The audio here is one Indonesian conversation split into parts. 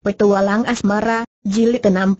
Petualang Asmara, Jilid 61.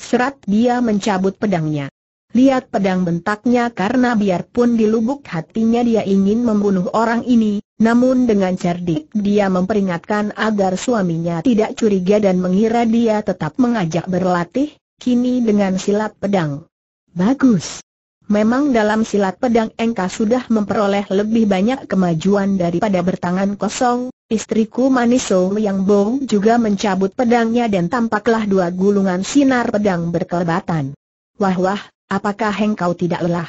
Serat dia mencabut pedangnya. Lihat pedang bentaknya karena biarpun di lubuk hatinya dia ingin membunuh orang ini, namun dengan cerdik dia memperingatkan agar suaminya tidak curiga dan mengira dia tetap mengajak berlatih, kini dengan silat pedang. Bagus, Memang dalam silat pedang engkau sudah memperoleh lebih banyak kemajuan daripada bertangan kosong, istriku Maniso yang Bo juga mencabut pedangnya dan tampaklah dua gulungan sinar pedang berkelebatan. Wah wah, apakah engkau tidak lelah?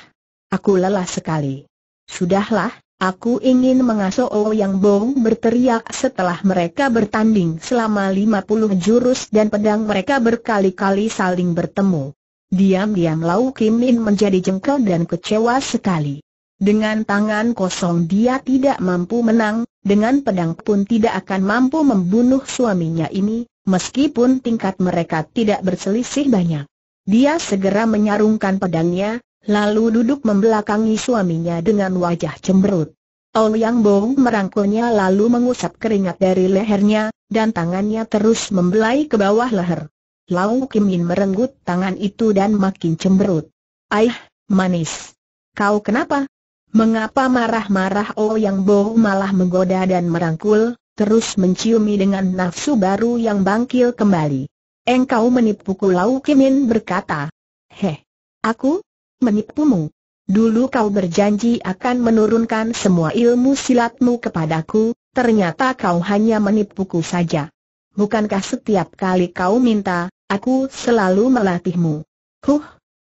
Aku lelah sekali. Sudahlah, aku ingin mengasuh Oh yang Bo berteriak setelah mereka bertanding selama lima puluh jurus dan pedang mereka berkali-kali saling bertemu. Diam-diam Lau Kim Min menjadi jengkel dan kecewa sekali. Dengan tangan kosong dia tidak mampu menang, dengan pedang pun tidak akan mampu membunuh suaminya ini, meskipun tingkat mereka tidak berselisih banyak. Dia segera menyarungkan pedangnya, lalu duduk membelakangi suaminya dengan wajah cemberut. Ouyang Bo merangkulnya lalu mengusap keringat dari lehernya, dan tangannya terus membelai ke bawah leher. Lau Kimin merenggut tangan itu dan makin cemberut. Aih, manis. Kau kenapa? Mengapa marah-marah Oh Yang Bo malah menggoda dan merangkul, terus menciumi dengan nafsu baru yang bangkil kembali. Engkau menipuku Lau Kimin berkata. Heh, aku? Menipumu? Dulu kau berjanji akan menurunkan semua ilmu silatmu kepadaku, ternyata kau hanya menipuku saja. Bukankah setiap kali kau minta, Aku selalu melatihmu. Huh,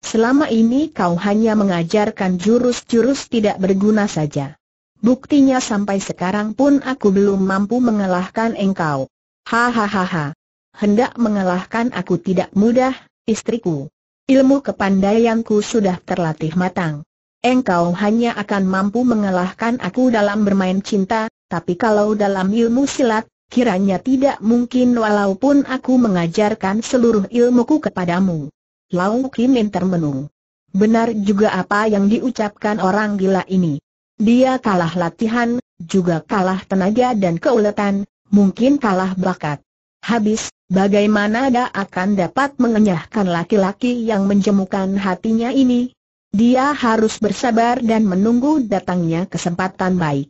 selama ini kau hanya mengajarkan jurus-jurus tidak berguna saja. Buktinya sampai sekarang pun aku belum mampu mengalahkan engkau. Hahaha. Hendak mengalahkan aku tidak mudah, istriku. Ilmu kepandaianku sudah terlatih matang. Engkau hanya akan mampu mengalahkan aku dalam bermain cinta, tapi kalau dalam ilmu silat, kiranya tidak mungkin walaupun aku mengajarkan seluruh ilmuku kepadamu. Lau Kimin termenung. Benar juga apa yang diucapkan orang gila ini. Dia kalah latihan, juga kalah tenaga dan keuletan, mungkin kalah bakat. Habis, bagaimana dia akan dapat mengenyahkan laki-laki yang menjemukan hatinya ini? Dia harus bersabar dan menunggu datangnya kesempatan baik.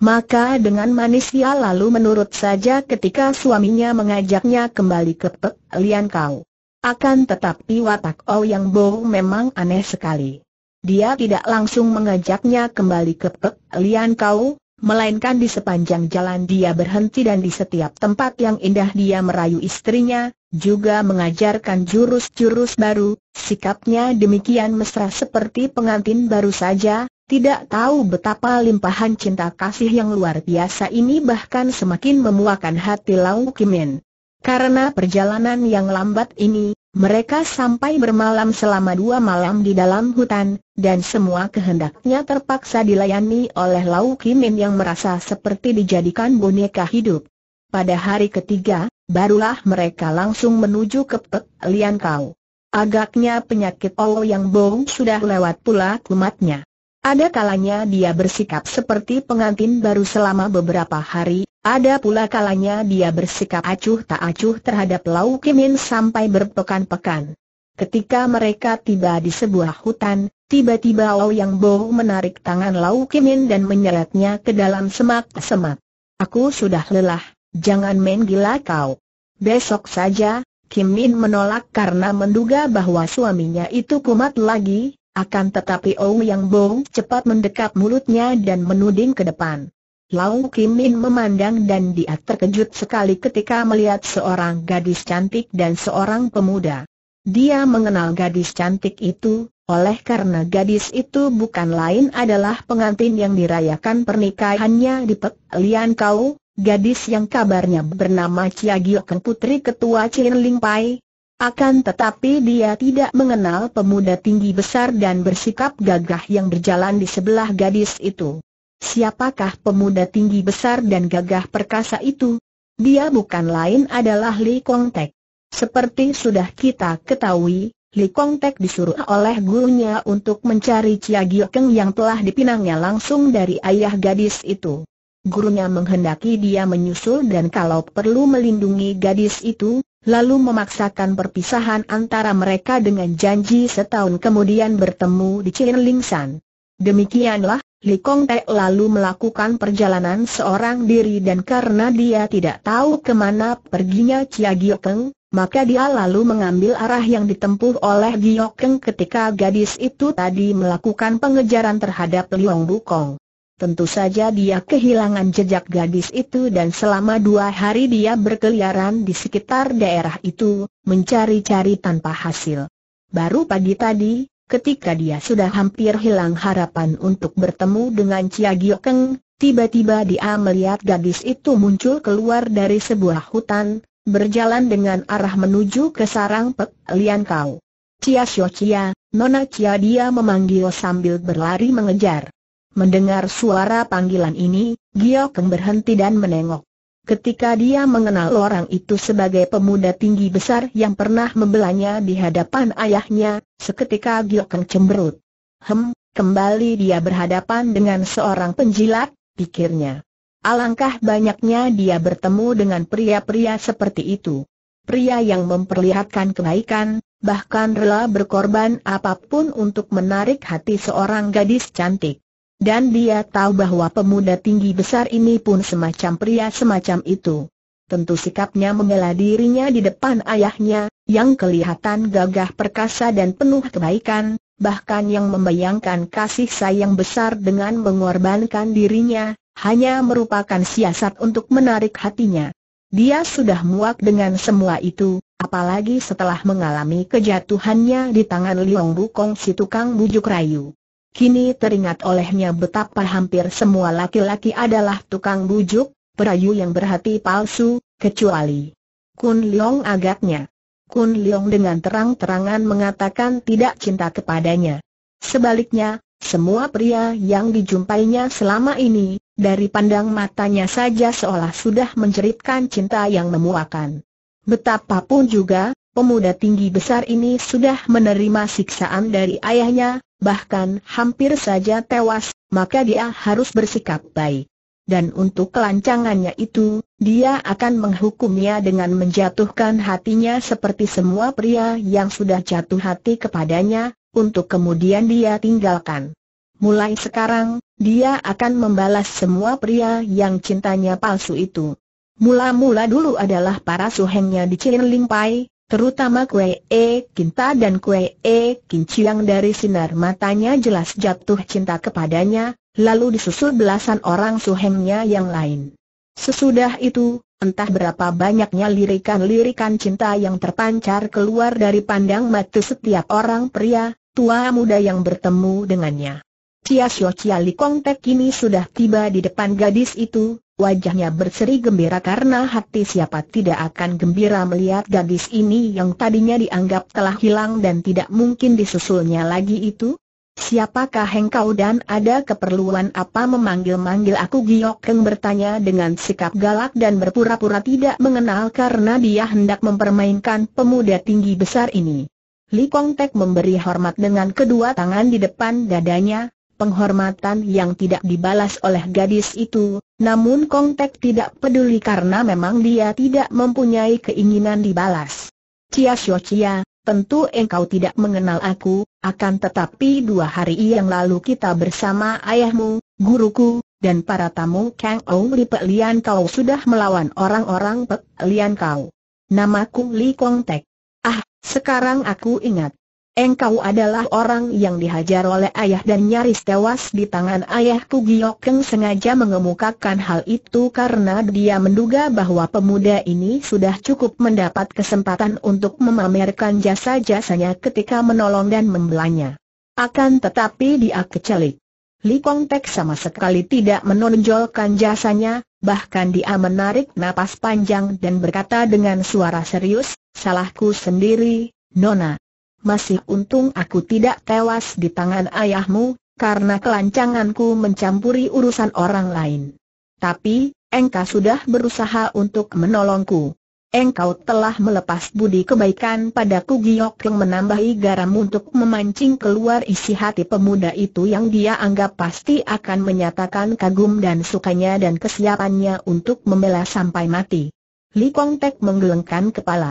Maka dengan manis ia lalu menurut saja ketika suaminya mengajaknya kembali ke Pek Lian Kau. Akan tetapi watak Oh Yang Bo memang aneh sekali. Dia tidak langsung mengajaknya kembali ke Pek Lian Kau, melainkan di sepanjang jalan dia berhenti dan di setiap tempat yang indah dia merayu istrinya, juga mengajarkan jurus-jurus baru, sikapnya demikian mesra seperti pengantin baru saja, tidak tahu betapa limpahan cinta kasih yang luar biasa ini bahkan semakin memuakan hati Lau Kimin. Karena perjalanan yang lambat ini, mereka sampai bermalam selama dua malam di dalam hutan, dan semua kehendaknya terpaksa dilayani oleh Lau Kimin yang merasa seperti dijadikan boneka hidup. Pada hari ketiga, barulah mereka langsung menuju ke Pek Lian Kau. Agaknya penyakit Ol yang Bong sudah lewat pula kumatnya. Ada kalanya dia bersikap seperti pengantin baru selama beberapa hari, ada pula kalanya dia bersikap acuh tak acuh terhadap Lau Kimin sampai berpekan-pekan. Ketika mereka tiba di sebuah hutan, tiba-tiba Lau Yang Bo menarik tangan Lau Kimin dan menyeretnya ke dalam semak-semak. Aku sudah lelah, jangan main gila kau. Besok saja, Kim Min menolak karena menduga bahwa suaminya itu kumat lagi, akan tetapi Yang Bong cepat mendekap mulutnya dan menuding ke depan. Lau Kim Min memandang dan dia terkejut sekali ketika melihat seorang gadis cantik dan seorang pemuda. Dia mengenal gadis cantik itu, oleh karena gadis itu bukan lain adalah pengantin yang dirayakan pernikahannya di Pek Lian Kau, gadis yang kabarnya bernama Chia Giok Putri Ketua Chin Ling Pai, akan tetapi dia tidak mengenal pemuda tinggi besar dan bersikap gagah yang berjalan di sebelah gadis itu. Siapakah pemuda tinggi besar dan gagah perkasa itu? Dia bukan lain adalah Li Kong Tek. Seperti sudah kita ketahui, Li Kong Tek disuruh oleh gurunya untuk mencari Chia Giokeng yang telah dipinangnya langsung dari ayah gadis itu. Gurunya menghendaki dia menyusul dan kalau perlu melindungi gadis itu, lalu memaksakan perpisahan antara mereka dengan janji setahun kemudian bertemu di Cien Demikianlah, Li Kong lalu melakukan perjalanan seorang diri dan karena dia tidak tahu kemana perginya Chia Giokeng, maka dia lalu mengambil arah yang ditempuh oleh Giokeng ketika gadis itu tadi melakukan pengejaran terhadap Liong Bukong. Tentu saja dia kehilangan jejak gadis itu dan selama dua hari dia berkeliaran di sekitar daerah itu, mencari-cari tanpa hasil. Baru pagi tadi, ketika dia sudah hampir hilang harapan untuk bertemu dengan Chia Giokeng, tiba-tiba dia melihat gadis itu muncul keluar dari sebuah hutan, berjalan dengan arah menuju ke sarang Pek Lian Kau. Chia Xiao Chia, Nona Chia dia memanggil sambil berlari mengejar. Mendengar suara panggilan ini, Giokeng berhenti dan menengok. Ketika dia mengenal orang itu sebagai pemuda tinggi besar yang pernah membelanya di hadapan ayahnya, seketika Giokeng cemberut. Hem, kembali dia berhadapan dengan seorang penjilat, pikirnya. Alangkah banyaknya dia bertemu dengan pria-pria seperti itu. Pria yang memperlihatkan kebaikan, bahkan rela berkorban apapun untuk menarik hati seorang gadis cantik. Dan dia tahu bahwa pemuda tinggi besar ini pun semacam pria semacam itu. Tentu sikapnya membela dirinya di depan ayahnya, yang kelihatan gagah perkasa dan penuh kebaikan, bahkan yang membayangkan kasih sayang besar dengan mengorbankan dirinya, hanya merupakan siasat untuk menarik hatinya. Dia sudah muak dengan semua itu, apalagi setelah mengalami kejatuhannya di tangan Liong Bukong si tukang bujuk rayu. Kini teringat olehnya betapa hampir semua laki-laki adalah tukang bujuk, perayu yang berhati palsu, kecuali Kun Leong agaknya. Kun Leong dengan terang-terangan mengatakan tidak cinta kepadanya. Sebaliknya, semua pria yang dijumpainya selama ini, dari pandang matanya saja seolah sudah menjeritkan cinta yang memuakan. Betapapun juga, pemuda tinggi besar ini sudah menerima siksaan dari ayahnya, bahkan hampir saja tewas, maka dia harus bersikap baik. Dan untuk kelancangannya itu, dia akan menghukumnya dengan menjatuhkan hatinya seperti semua pria yang sudah jatuh hati kepadanya, untuk kemudian dia tinggalkan. Mulai sekarang, dia akan membalas semua pria yang cintanya palsu itu. Mula-mula dulu adalah para suhengnya di Cilin Pai, terutama Kue E Kinta dan Kue E Kinciang dari sinar matanya jelas jatuh cinta kepadanya, lalu disusul belasan orang suhengnya yang lain. Sesudah itu, entah berapa banyaknya lirikan-lirikan cinta yang terpancar keluar dari pandang mata setiap orang pria, tua muda yang bertemu dengannya. Cia Xiao Cia Li Kong Tek kini sudah tiba di depan gadis itu, wajahnya berseri gembira karena hati siapa tidak akan gembira melihat gadis ini yang tadinya dianggap telah hilang dan tidak mungkin disusulnya lagi itu. Siapakah engkau dan ada keperluan apa memanggil-manggil aku Giok Keng bertanya dengan sikap galak dan berpura-pura tidak mengenal karena dia hendak mempermainkan pemuda tinggi besar ini. Li Kong Tek memberi hormat dengan kedua tangan di depan dadanya, penghormatan yang tidak dibalas oleh gadis itu, namun Kong Tek tidak peduli karena memang dia tidak mempunyai keinginan dibalas. Cia Xiao Cia, tentu engkau tidak mengenal aku, akan tetapi dua hari yang lalu kita bersama ayahmu, guruku, dan para tamu Kang Ou di Pek Lian Kau sudah melawan orang-orang Pek Lian Kau. Namaku Li Kong Tek. Ah, sekarang aku ingat. Engkau adalah orang yang dihajar oleh ayah dan nyaris tewas di tangan ayah Pugiok Keng sengaja mengemukakan hal itu karena dia menduga bahwa pemuda ini sudah cukup mendapat kesempatan untuk memamerkan jasa-jasanya ketika menolong dan membelanya. Akan tetapi dia kecelik. Li Kong Tek sama sekali tidak menonjolkan jasanya, bahkan dia menarik napas panjang dan berkata dengan suara serius, salahku sendiri, Nona masih untung aku tidak tewas di tangan ayahmu, karena kelancanganku mencampuri urusan orang lain. Tapi, engkau sudah berusaha untuk menolongku. Engkau telah melepas budi kebaikan padaku Giok yang menambahi garam untuk memancing keluar isi hati pemuda itu yang dia anggap pasti akan menyatakan kagum dan sukanya dan kesiapannya untuk membela sampai mati. Li Kong Tek menggelengkan kepala.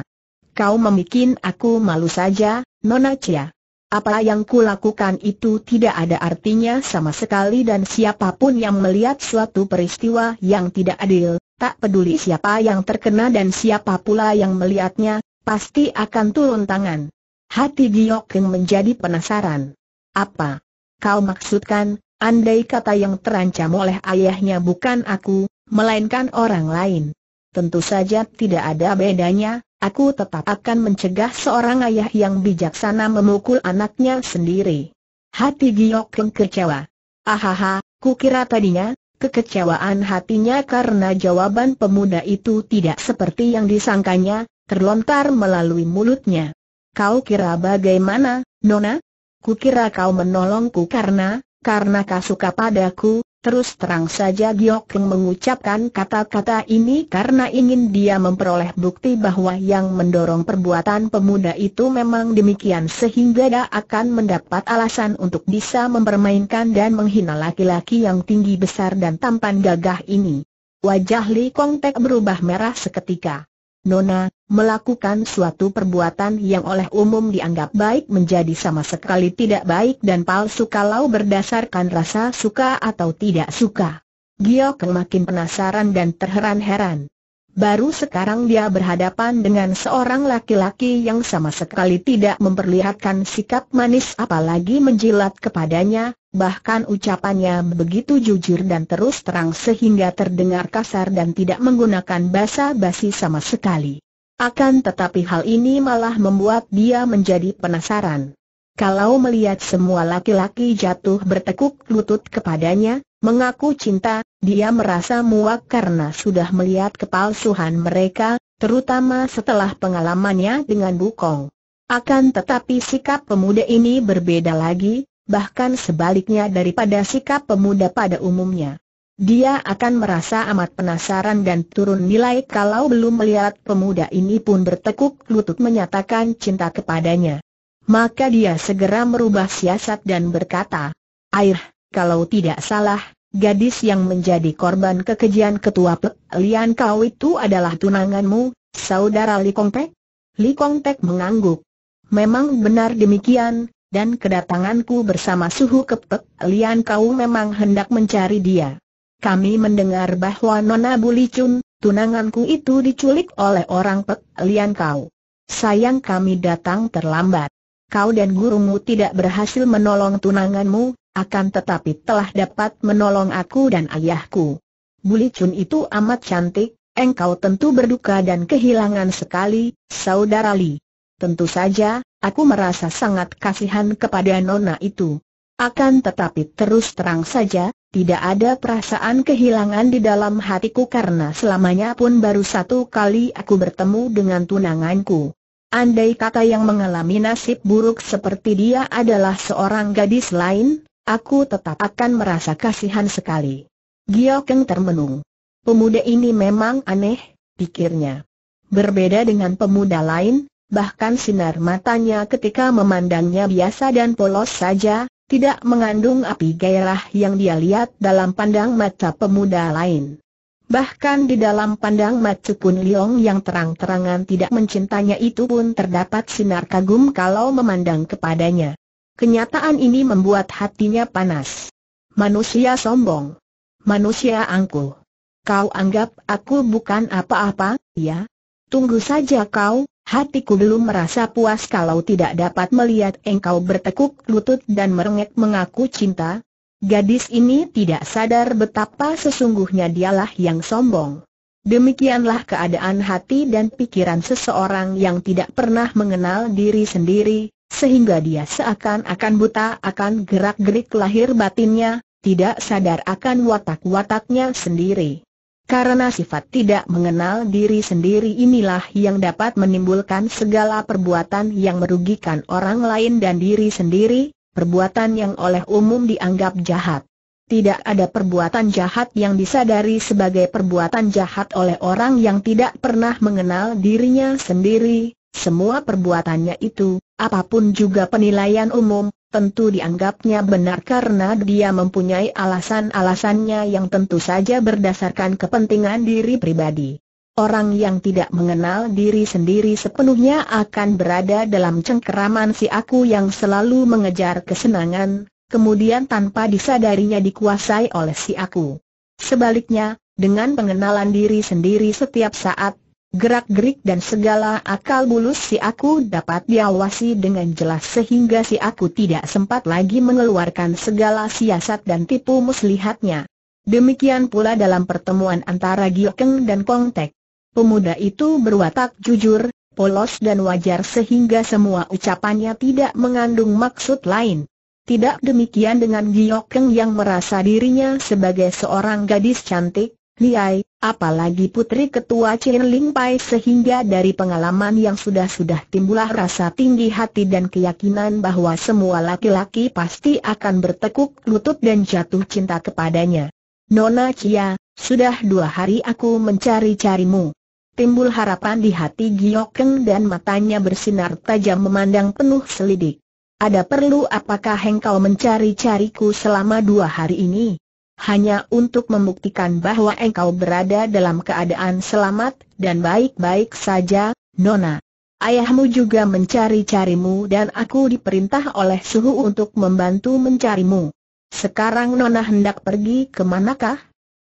Kau memikin aku malu saja, Nona Cia. Apa yang kulakukan itu tidak ada artinya sama sekali dan siapapun yang melihat suatu peristiwa yang tidak adil, tak peduli siapa yang terkena dan siapa pula yang melihatnya, pasti akan turun tangan. Hati Giok Keng menjadi penasaran. Apa? Kau maksudkan, andai kata yang terancam oleh ayahnya bukan aku, melainkan orang lain. Tentu saja tidak ada bedanya, Aku tetap akan mencegah seorang ayah yang bijaksana memukul anaknya sendiri. Hati Giok Keng kecewa. Ahaha, kukira tadinya, kekecewaan hatinya karena jawaban pemuda itu tidak seperti yang disangkanya, terlontar melalui mulutnya. Kau kira bagaimana, Nona? Kukira kau menolongku karena, karena kau suka padaku, Terus terang saja Giok Keng mengucapkan kata-kata ini karena ingin dia memperoleh bukti bahwa yang mendorong perbuatan pemuda itu memang demikian sehingga dia akan mendapat alasan untuk bisa mempermainkan dan menghina laki-laki yang tinggi besar dan tampan gagah ini. Wajah Li Kong Tek berubah merah seketika. Nona, melakukan suatu perbuatan yang oleh umum dianggap baik menjadi sama sekali tidak baik dan palsu kalau berdasarkan rasa suka atau tidak suka. Giok makin penasaran dan terheran-heran. Baru sekarang dia berhadapan dengan seorang laki-laki yang sama sekali tidak memperlihatkan sikap manis apalagi menjilat kepadanya, bahkan ucapannya begitu jujur dan terus terang sehingga terdengar kasar dan tidak menggunakan basa basi sama sekali. Akan tetapi hal ini malah membuat dia menjadi penasaran. Kalau melihat semua laki-laki jatuh bertekuk lutut kepadanya, mengaku cinta, dia merasa muak karena sudah melihat kepalsuhan mereka, terutama setelah pengalamannya dengan Bukong. Akan tetapi sikap pemuda ini berbeda lagi, bahkan sebaliknya daripada sikap pemuda pada umumnya. Dia akan merasa amat penasaran dan turun nilai kalau belum melihat pemuda ini pun bertekuk lutut menyatakan cinta kepadanya. Maka dia segera merubah siasat dan berkata, Air, kalau tidak salah, gadis yang menjadi korban kekejian ketua pelian kau itu adalah tunanganmu, saudara Li Likongtek Li Kongtek mengangguk. Memang benar demikian, dan kedatanganku bersama suhu kepek, Lian kau memang hendak mencari dia. Kami mendengar bahwa Nona Bulicun, tunanganku itu diculik oleh orang pek, Lian kau. Sayang kami datang terlambat. Kau dan gurumu tidak berhasil menolong tunanganmu, akan tetapi telah dapat menolong aku dan ayahku. Bulicun itu amat cantik, engkau tentu berduka dan kehilangan sekali, saudara Li. Tentu saja, Aku merasa sangat kasihan kepada nona itu. Akan tetapi terus terang saja, tidak ada perasaan kehilangan di dalam hatiku karena selamanya pun baru satu kali aku bertemu dengan tunanganku. Andai kata yang mengalami nasib buruk seperti dia adalah seorang gadis lain, aku tetap akan merasa kasihan sekali. Giokeng termenung. Pemuda ini memang aneh, pikirnya. Berbeda dengan pemuda lain, bahkan sinar matanya ketika memandangnya biasa dan polos saja, tidak mengandung api gairah yang dia lihat dalam pandang mata pemuda lain. Bahkan di dalam pandang mata Pun Liong yang terang-terangan tidak mencintanya itu pun terdapat sinar kagum kalau memandang kepadanya. Kenyataan ini membuat hatinya panas. Manusia sombong. Manusia angkuh. Kau anggap aku bukan apa-apa, ya? Tunggu saja kau, Hatiku belum merasa puas kalau tidak dapat melihat engkau bertekuk lutut dan merengek mengaku cinta. Gadis ini tidak sadar betapa sesungguhnya dialah yang sombong. Demikianlah keadaan hati dan pikiran seseorang yang tidak pernah mengenal diri sendiri, sehingga dia seakan-akan buta akan gerak-gerik lahir batinnya, tidak sadar akan watak-wataknya sendiri. Karena sifat tidak mengenal diri sendiri inilah yang dapat menimbulkan segala perbuatan yang merugikan orang lain dan diri sendiri, perbuatan yang oleh umum dianggap jahat. Tidak ada perbuatan jahat yang disadari sebagai perbuatan jahat oleh orang yang tidak pernah mengenal dirinya sendiri, semua perbuatannya itu, apapun juga penilaian umum, tentu dianggapnya benar karena dia mempunyai alasan-alasannya yang tentu saja berdasarkan kepentingan diri pribadi. Orang yang tidak mengenal diri sendiri sepenuhnya akan berada dalam cengkeraman si aku yang selalu mengejar kesenangan, kemudian tanpa disadarinya dikuasai oleh si aku. Sebaliknya, dengan pengenalan diri sendiri setiap saat, Gerak-gerik dan segala akal bulus si aku dapat diawasi dengan jelas sehingga si aku tidak sempat lagi mengeluarkan segala siasat dan tipu muslihatnya. Demikian pula dalam pertemuan antara Giokeng dan Kongtek. Pemuda itu berwatak jujur, polos dan wajar sehingga semua ucapannya tidak mengandung maksud lain. Tidak demikian dengan Giokeng yang merasa dirinya sebagai seorang gadis cantik, Liai, apalagi putri ketua Chen Ling Pai sehingga dari pengalaman yang sudah-sudah timbulah rasa tinggi hati dan keyakinan bahwa semua laki-laki pasti akan bertekuk lutut dan jatuh cinta kepadanya. Nona Chia, sudah dua hari aku mencari-carimu. Timbul harapan di hati Giokeng dan matanya bersinar tajam memandang penuh selidik. Ada perlu apakah engkau mencari-cariku selama dua hari ini? hanya untuk membuktikan bahwa engkau berada dalam keadaan selamat dan baik-baik saja, Nona. Ayahmu juga mencari-carimu dan aku diperintah oleh suhu untuk membantu mencarimu. Sekarang Nona hendak pergi ke manakah?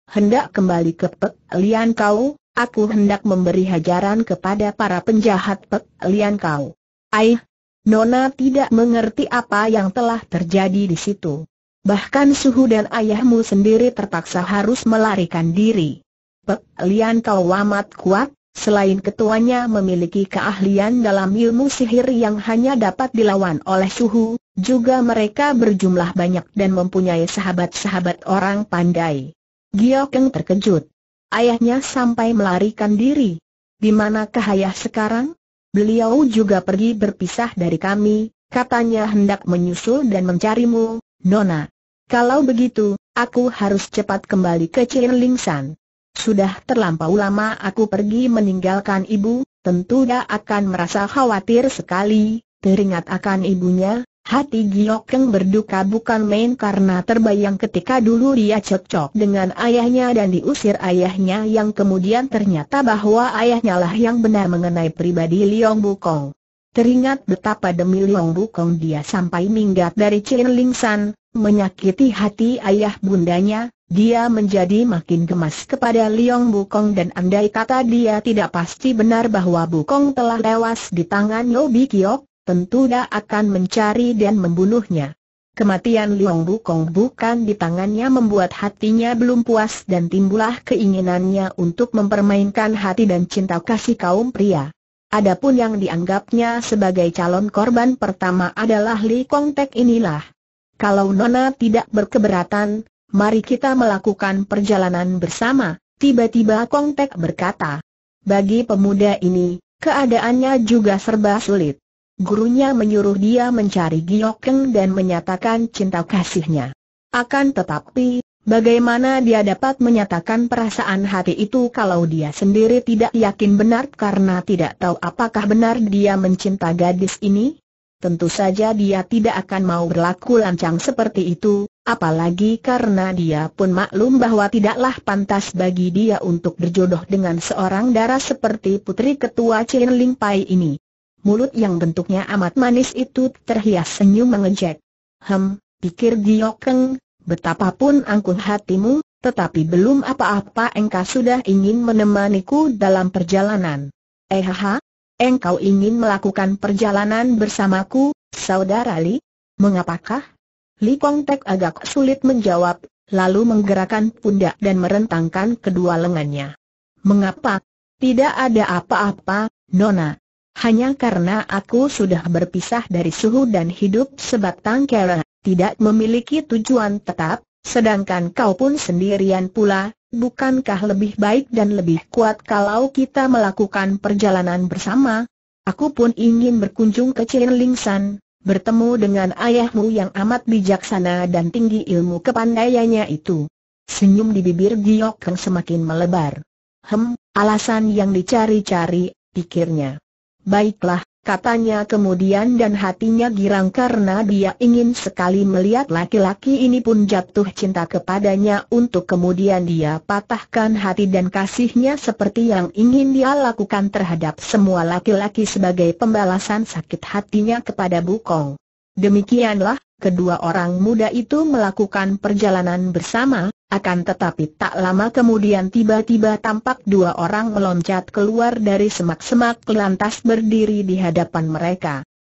Hendak kembali ke Pek Lian Kau, aku hendak memberi hajaran kepada para penjahat Pek Lian Kau. Aih, Nona tidak mengerti apa yang telah terjadi di situ. Bahkan suhu dan ayahmu sendiri terpaksa harus melarikan diri. Pek Lian kau amat kuat, selain ketuanya memiliki keahlian dalam ilmu sihir yang hanya dapat dilawan oleh suhu, juga mereka berjumlah banyak dan mempunyai sahabat-sahabat orang pandai. Giokeng terkejut. Ayahnya sampai melarikan diri. Di mana ayah sekarang? Beliau juga pergi berpisah dari kami, katanya hendak menyusul dan mencarimu, Nona. Kalau begitu, aku harus cepat kembali ke Cirlingsan. Sudah terlampau lama aku pergi meninggalkan ibu, tentu dia akan merasa khawatir sekali, teringat akan ibunya, hati Giokeng berduka bukan main karena terbayang ketika dulu dia cocok dengan ayahnya dan diusir ayahnya yang kemudian ternyata bahwa ayahnya lah yang benar mengenai pribadi Liong Bukong. Teringat betapa demi Liong Bukong dia sampai minggat dari Chin Lingsan, menyakiti hati ayah bundanya, dia menjadi makin gemas kepada Liong Bukong dan andai kata dia tidak pasti benar bahwa Bukong telah lewas di tangan Lobi Kiok, tentu dia akan mencari dan membunuhnya. Kematian Liong Bukong bukan di tangannya membuat hatinya belum puas dan timbullah keinginannya untuk mempermainkan hati dan cinta kasih kaum pria. Adapun yang dianggapnya sebagai calon korban pertama adalah Li Kong Tek inilah. Kalau Nona tidak berkeberatan, mari kita melakukan perjalanan bersama, tiba-tiba Kong Tek berkata. Bagi pemuda ini, keadaannya juga serba sulit. Gurunya menyuruh dia mencari Giokeng dan menyatakan cinta kasihnya. Akan tetapi, bagaimana dia dapat menyatakan perasaan hati itu kalau dia sendiri tidak yakin benar karena tidak tahu apakah benar dia mencinta gadis ini? tentu saja dia tidak akan mau berlaku lancang seperti itu, apalagi karena dia pun maklum bahwa tidaklah pantas bagi dia untuk berjodoh dengan seorang darah seperti putri ketua Chen Ling Pai ini. Mulut yang bentuknya amat manis itu terhias senyum mengejek. Hem, pikir Giokeng, betapapun angkuh hatimu, tetapi belum apa-apa engkau sudah ingin menemaniku dalam perjalanan. Eh ha, engkau ingin melakukan perjalanan bersamaku, saudara Li? Mengapakah? Li Kong Tek agak sulit menjawab, lalu menggerakkan pundak dan merentangkan kedua lengannya. Mengapa? Tidak ada apa-apa, Nona. Hanya karena aku sudah berpisah dari suhu dan hidup sebatang kera, tidak memiliki tujuan tetap, sedangkan kau pun sendirian pula, bukankah lebih baik dan lebih kuat kalau kita melakukan perjalanan bersama? Aku pun ingin berkunjung ke Cien Lingsan, bertemu dengan ayahmu yang amat bijaksana dan tinggi ilmu kepandaiannya itu. Senyum di bibir Giok Kang semakin melebar. Hem, alasan yang dicari-cari, pikirnya. Baiklah, katanya kemudian dan hatinya girang karena dia ingin sekali melihat laki-laki ini pun jatuh cinta kepadanya untuk kemudian dia patahkan hati dan kasihnya seperti yang ingin dia lakukan terhadap semua laki-laki sebagai pembalasan sakit hatinya kepada Bukong. Demikianlah, kedua orang muda itu melakukan perjalanan bersama, akan tetapi tak lama kemudian tiba-tiba tampak dua orang meloncat keluar dari semak-semak lantas berdiri di hadapan mereka.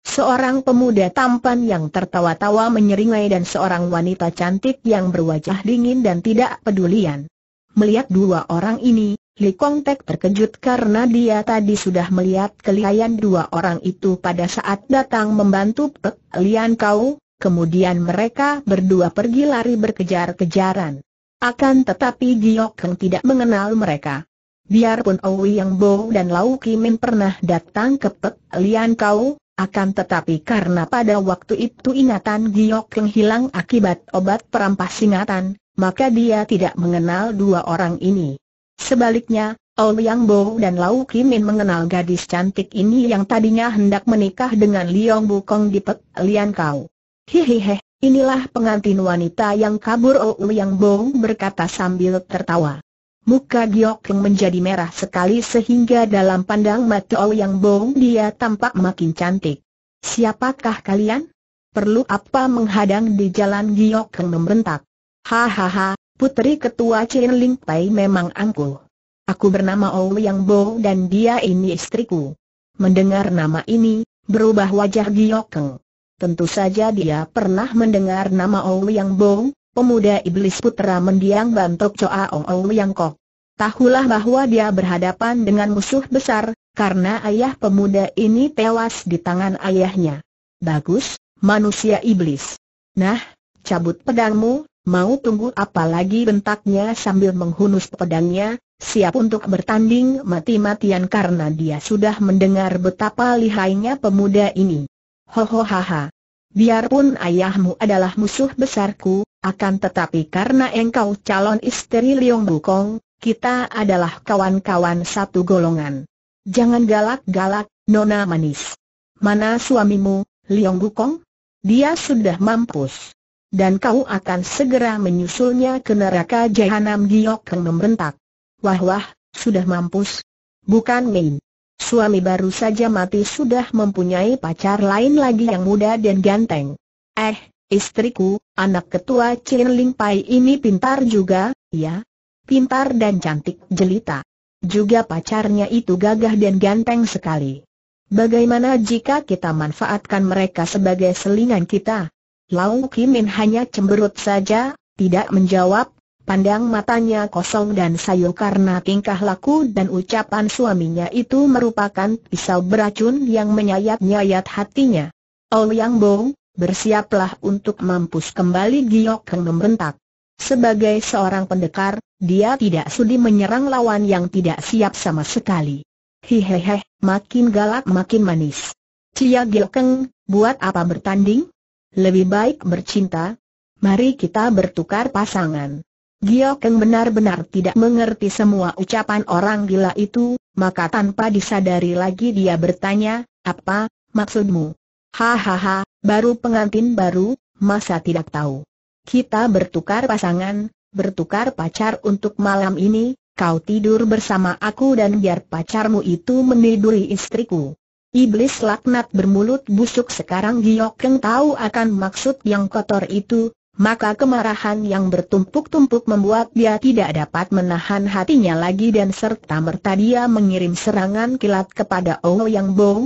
Seorang pemuda tampan yang tertawa-tawa menyeringai dan seorang wanita cantik yang berwajah dingin dan tidak pedulian. Melihat dua orang ini, Li Kong Tek terkejut karena dia tadi sudah melihat kelihayan dua orang itu pada saat datang membantu Pek Lian Kau, kemudian mereka berdua pergi lari berkejar-kejaran. Akan tetapi Giok Keng tidak mengenal mereka. Biarpun Owi Yang Bo dan Lau Kimin pernah datang ke Pek Lian Kau, akan tetapi karena pada waktu itu ingatan Giok Keng hilang akibat obat perampas ingatan, maka dia tidak mengenal dua orang ini. Sebaliknya, Ouyang Bo dan Lau Kimin mengenal gadis cantik ini yang tadinya hendak menikah dengan Liong Bukong di Pek Lian Kau. Hihihe, inilah pengantin wanita yang kabur Ouyang Bo berkata sambil tertawa. Muka Giok Keng menjadi merah sekali sehingga dalam pandang mata Ouyang Bo dia tampak makin cantik. Siapakah kalian? Perlu apa menghadang di jalan Giok Keng membentak? Hahaha, Putri Ketua Chin Ling Pai memang angkuh. Aku bernama Ouyang Bo dan dia ini istriku. Mendengar nama ini, berubah wajah Giokeng. Tentu saja dia pernah mendengar nama Ouyang Bo, pemuda iblis putra mendiang Bantuk Choa Ong Ouyang Kok. Tahulah bahwa dia berhadapan dengan musuh besar, karena ayah pemuda ini tewas di tangan ayahnya. Bagus, manusia iblis. Nah, cabut pedangmu, Mau tunggu apa lagi bentaknya sambil menghunus pedangnya, siap untuk bertanding mati-matian karena dia sudah mendengar betapa lihainya pemuda ini. Ho ho Hohohaha. Biarpun ayahmu adalah musuh besarku, akan tetapi karena engkau calon istri Liong Bukong, kita adalah kawan-kawan satu golongan. Jangan galak-galak, nona manis. Mana suamimu, Liong Bukong? Dia sudah mampus dan kau akan segera menyusulnya ke neraka jahanam Giok yang membentak. Wah wah, sudah mampus. Bukan main. Suami baru saja mati sudah mempunyai pacar lain lagi yang muda dan ganteng. Eh, istriku, anak ketua Chin Ling Pai ini pintar juga, ya? Pintar dan cantik jelita. Juga pacarnya itu gagah dan ganteng sekali. Bagaimana jika kita manfaatkan mereka sebagai selingan kita? Lau Kimin hanya cemberut saja, tidak menjawab, pandang matanya kosong dan sayu karena tingkah laku dan ucapan suaminya itu merupakan pisau beracun yang menyayat-nyayat hatinya. Oh Yang Bo, bersiaplah untuk mampus kembali Giok Keng membentak. Sebagai seorang pendekar, dia tidak sudi menyerang lawan yang tidak siap sama sekali. Hehehe, makin galak makin manis. Cia Giok Keng, buat apa bertanding? Lebih baik bercinta. Mari kita bertukar pasangan. Gio Keng benar-benar tidak mengerti semua ucapan orang gila itu, maka tanpa disadari lagi dia bertanya, apa maksudmu? Hahaha, baru pengantin baru, masa tidak tahu. Kita bertukar pasangan, bertukar pacar untuk malam ini, kau tidur bersama aku dan biar pacarmu itu meniduri istriku. Iblis laknat bermulut busuk sekarang Giok Keng tahu akan maksud yang kotor itu, maka kemarahan yang bertumpuk-tumpuk membuat dia tidak dapat menahan hatinya lagi dan serta-merta dia mengirim serangan kilat kepada Oh Yang Bong.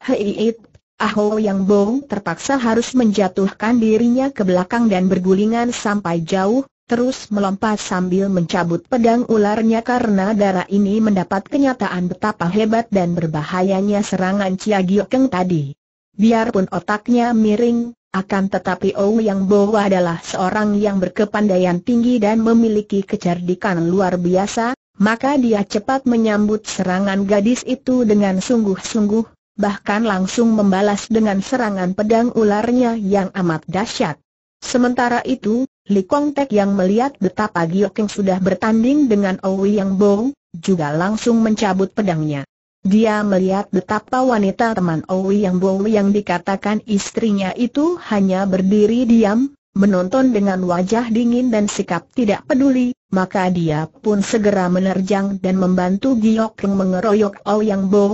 Hei it, Ah Oh Yang Bong terpaksa harus menjatuhkan dirinya ke belakang dan bergulingan sampai jauh, terus melompat sambil mencabut pedang ularnya karena darah ini mendapat kenyataan betapa hebat dan berbahayanya serangan Chia Giokeng tadi. Biarpun otaknya miring, akan tetapi Ou Yang Bo adalah seorang yang berkepandaian tinggi dan memiliki kecerdikan luar biasa, maka dia cepat menyambut serangan gadis itu dengan sungguh-sungguh, bahkan langsung membalas dengan serangan pedang ularnya yang amat dahsyat. Sementara itu, Li Kong Tek yang melihat betapa Giokeng sudah bertanding dengan Owi Yang Bo, juga langsung mencabut pedangnya. Dia melihat betapa wanita teman Owi Yang Bo yang dikatakan istrinya itu hanya berdiri diam, menonton dengan wajah dingin dan sikap tidak peduli, maka dia pun segera menerjang dan membantu Giokeng mengeroyok Owi Yang Bo.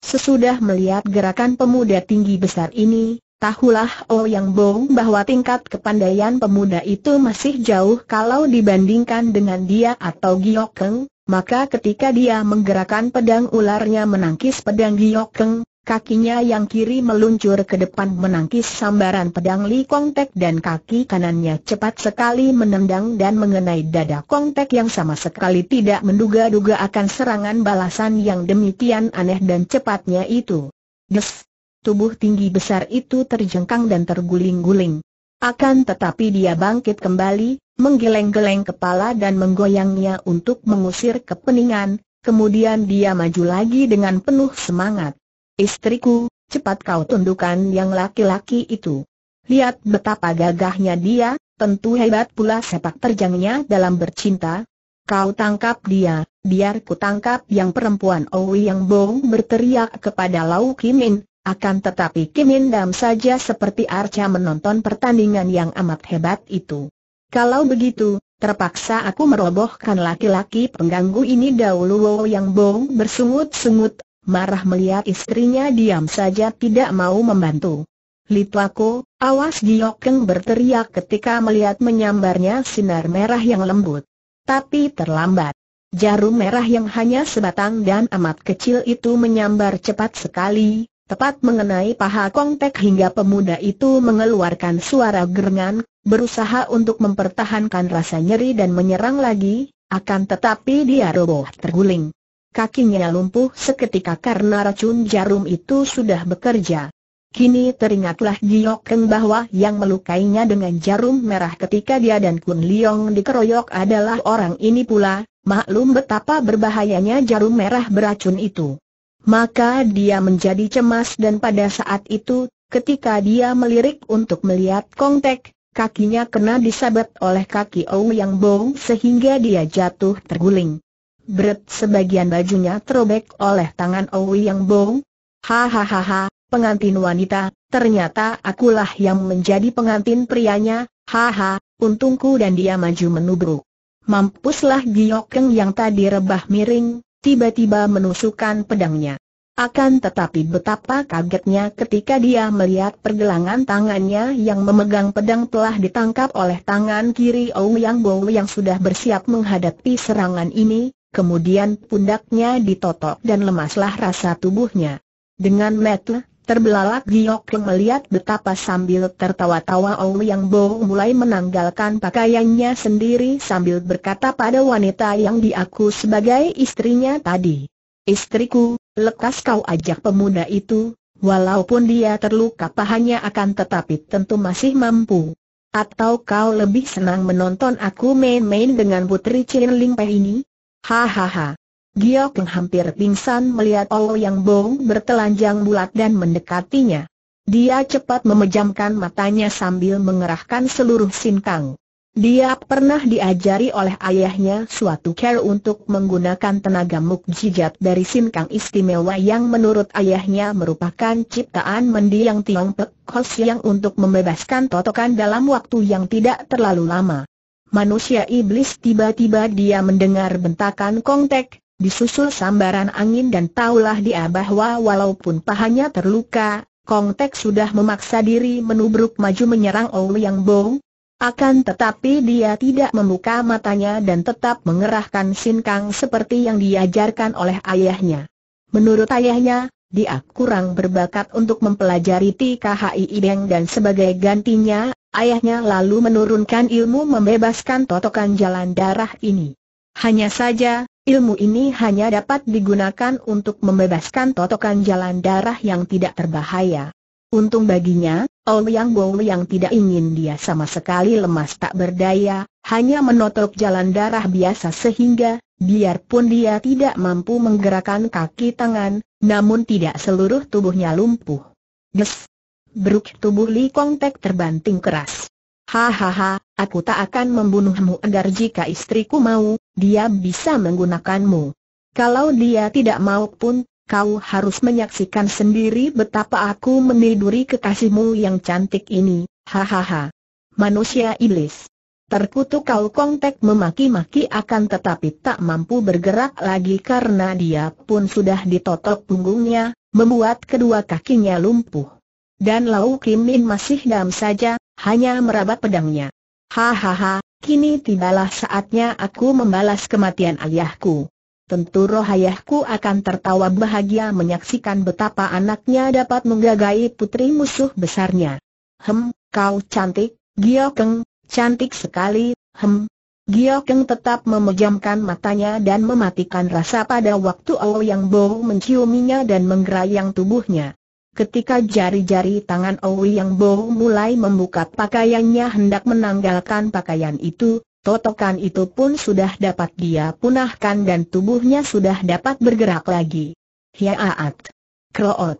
Sesudah melihat gerakan pemuda tinggi besar ini, Tahulah oh Yang Bong bahwa tingkat kepandaian pemuda itu masih jauh kalau dibandingkan dengan dia atau Keng. maka ketika dia menggerakkan pedang ularnya menangkis pedang Keng, kakinya yang kiri meluncur ke depan menangkis sambaran pedang Li Kong Tek dan kaki kanannya cepat sekali menendang dan mengenai dada Kong Tek yang sama sekali tidak menduga-duga akan serangan balasan yang demikian aneh dan cepatnya itu. Des! tubuh tinggi besar itu terjengkang dan terguling-guling. Akan tetapi dia bangkit kembali, menggeleng-geleng kepala dan menggoyangnya untuk mengusir kepeningan, kemudian dia maju lagi dengan penuh semangat. Istriku, cepat kau tundukkan yang laki-laki itu. Lihat betapa gagahnya dia, tentu hebat pula sepak terjangnya dalam bercinta. Kau tangkap dia, biar ku tangkap yang perempuan Owi yang Bong berteriak kepada Lau Kimin, akan tetapi Kim Dam saja seperti arca menonton pertandingan yang amat hebat itu. Kalau begitu, terpaksa aku merobohkan laki-laki pengganggu ini dahulu Wow Yang Bo bersungut-sungut, marah melihat istrinya diam saja tidak mau membantu. Litwako, awas Giokeng berteriak ketika melihat menyambarnya sinar merah yang lembut. Tapi terlambat. Jarum merah yang hanya sebatang dan amat kecil itu menyambar cepat sekali, tepat mengenai paha Kong Tek hingga pemuda itu mengeluarkan suara gerengan, berusaha untuk mempertahankan rasa nyeri dan menyerang lagi, akan tetapi dia roboh terguling. Kakinya lumpuh seketika karena racun jarum itu sudah bekerja. Kini teringatlah Giok Keng bahwa yang melukainya dengan jarum merah ketika dia dan Kun Liong dikeroyok adalah orang ini pula, maklum betapa berbahayanya jarum merah beracun itu. Maka dia menjadi cemas dan pada saat itu, ketika dia melirik untuk melihat Tek, kakinya kena disabet oleh kaki Ou yang bong sehingga dia jatuh terguling. Berat sebagian bajunya terobek oleh tangan Ou yang bong. Hahaha, pengantin wanita, ternyata akulah yang menjadi pengantin prianya, haha, untungku dan dia maju menubruk. Mampuslah Giokeng yang tadi rebah miring, tiba-tiba menusukkan pedangnya. Akan tetapi betapa kagetnya ketika dia melihat pergelangan tangannya yang memegang pedang telah ditangkap oleh tangan kiri Ouyang Bo yang sudah bersiap menghadapi serangan ini, kemudian pundaknya ditotok dan lemaslah rasa tubuhnya. Dengan metel, Terbelalak Giok melihat betapa sambil tertawa-tawa Ong Yang Bo mulai menanggalkan pakaiannya sendiri sambil berkata pada wanita yang diaku sebagai istrinya tadi. Istriku, lekas kau ajak pemuda itu, walaupun dia terluka pahanya akan tetapi tentu masih mampu. Atau kau lebih senang menonton aku main-main dengan putri Chin Ling Pei ini? Hahaha. Gio Keng hampir pingsan melihat yang Bong bertelanjang bulat dan mendekatinya. Dia cepat memejamkan matanya sambil mengerahkan seluruh sinkang. Dia pernah diajari oleh ayahnya suatu care untuk menggunakan tenaga mukjizat dari sinkang istimewa yang menurut ayahnya merupakan ciptaan mendiang Tiong Pek yang untuk membebaskan totokan dalam waktu yang tidak terlalu lama. Manusia iblis tiba-tiba dia mendengar bentakan kongtek, disusul sambaran angin dan taulah dia bahwa walaupun pahanya terluka, Kong Tek sudah memaksa diri menubruk maju menyerang Ouyang Bo. Akan tetapi dia tidak membuka matanya dan tetap mengerahkan sinkang seperti yang diajarkan oleh ayahnya. Menurut ayahnya, dia kurang berbakat untuk mempelajari TKHI Ideng dan sebagai gantinya, ayahnya lalu menurunkan ilmu membebaskan totokan jalan darah ini. Hanya saja, ilmu ini hanya dapat digunakan untuk membebaskan totokan jalan darah yang tidak terbahaya. Untung baginya, Ouyang Bo yang tidak ingin dia sama sekali lemas tak berdaya, hanya menotok jalan darah biasa sehingga, biarpun dia tidak mampu menggerakkan kaki tangan, namun tidak seluruh tubuhnya lumpuh. Des! Beruk tubuh Li Kong Tek terbanting keras. Hahaha, Aku tak akan membunuhmu agar jika istriku mau, dia bisa menggunakanmu. Kalau dia tidak mau pun, kau harus menyaksikan sendiri betapa aku meniduri kekasihmu yang cantik ini, hahaha. Manusia iblis. Terkutuk kau kontek memaki-maki akan tetapi tak mampu bergerak lagi karena dia pun sudah ditotok punggungnya, membuat kedua kakinya lumpuh. Dan Lau Kim Min masih dam saja, hanya merabat pedangnya. Hahaha, kini tibalah saatnya aku membalas kematian ayahku. Tentu roh ayahku akan tertawa bahagia menyaksikan betapa anaknya dapat menggagai putri musuh besarnya. Hem, kau cantik, Giokeng, cantik sekali, hem. Giokeng tetap memejamkan matanya dan mematikan rasa pada waktu Yang Bo menciuminya dan menggerayang tubuhnya. Ketika jari-jari tangan Owi yang Bo mulai membuka pakaiannya hendak menanggalkan pakaian itu, totokan itu pun sudah dapat dia punahkan dan tubuhnya sudah dapat bergerak lagi. Hiaat! Kroot!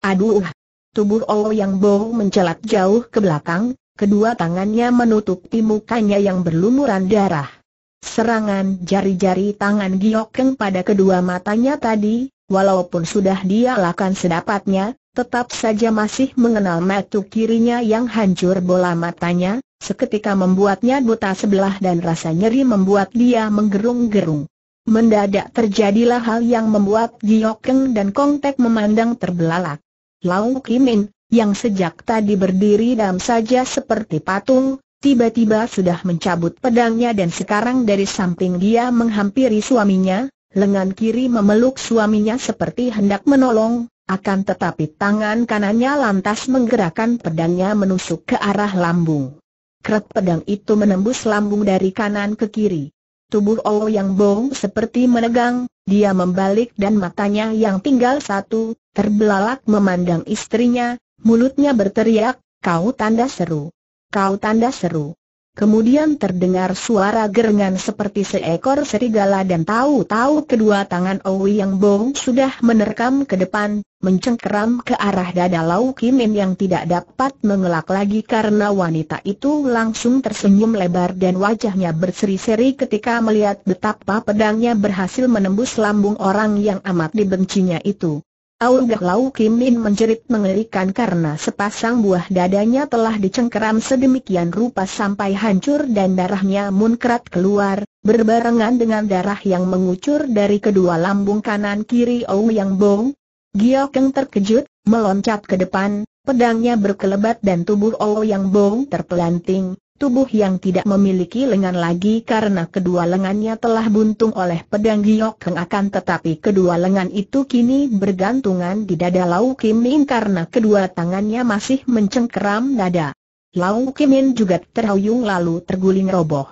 Aduh! Tubuh Owi yang Bo mencelat jauh ke belakang, kedua tangannya menutupi mukanya yang berlumuran darah. Serangan jari-jari tangan Giokeng pada kedua matanya tadi, walaupun sudah dia lakukan sedapatnya, tetap saja masih mengenal metu kirinya yang hancur bola matanya, seketika membuatnya buta sebelah dan rasa nyeri membuat dia menggerung-gerung. Mendadak terjadilah hal yang membuat Giokeng dan Kongtek memandang terbelalak. Lau Kimin, yang sejak tadi berdiri dalam saja seperti patung, tiba-tiba sudah mencabut pedangnya dan sekarang dari samping dia menghampiri suaminya, lengan kiri memeluk suaminya seperti hendak menolong, akan tetapi tangan kanannya lantas menggerakkan pedangnya menusuk ke arah lambung. Kret pedang itu menembus lambung dari kanan ke kiri. Tubuh Olo oh yang bong seperti menegang, dia membalik dan matanya yang tinggal satu, terbelalak memandang istrinya, mulutnya berteriak, kau tanda seru. Kau tanda seru. Kemudian terdengar suara gerengan seperti seekor serigala dan tahu-tahu kedua tangan Owi yang bong sudah menerkam ke depan, mencengkeram ke arah dada Lau Kimin yang tidak dapat mengelak lagi karena wanita itu langsung tersenyum lebar dan wajahnya berseri-seri ketika melihat betapa pedangnya berhasil menembus lambung orang yang amat dibencinya itu. Augah Lau Min menjerit mengerikan karena sepasang buah dadanya telah dicengkeram sedemikian rupa sampai hancur dan darahnya munkrat keluar, berbarengan dengan darah yang mengucur dari kedua lambung kanan kiri Ouyang Bong. Gio Keng terkejut, meloncat ke depan, pedangnya berkelebat dan tubuh Yang Bong terpelanting, Tubuh yang tidak memiliki lengan lagi karena kedua lengannya telah buntung oleh pedang Giok Heng akan tetapi kedua lengan itu kini bergantungan di dada Lau Kim Min karena kedua tangannya masih mencengkeram dada. Lau Kim Min juga terhuyung lalu terguling roboh.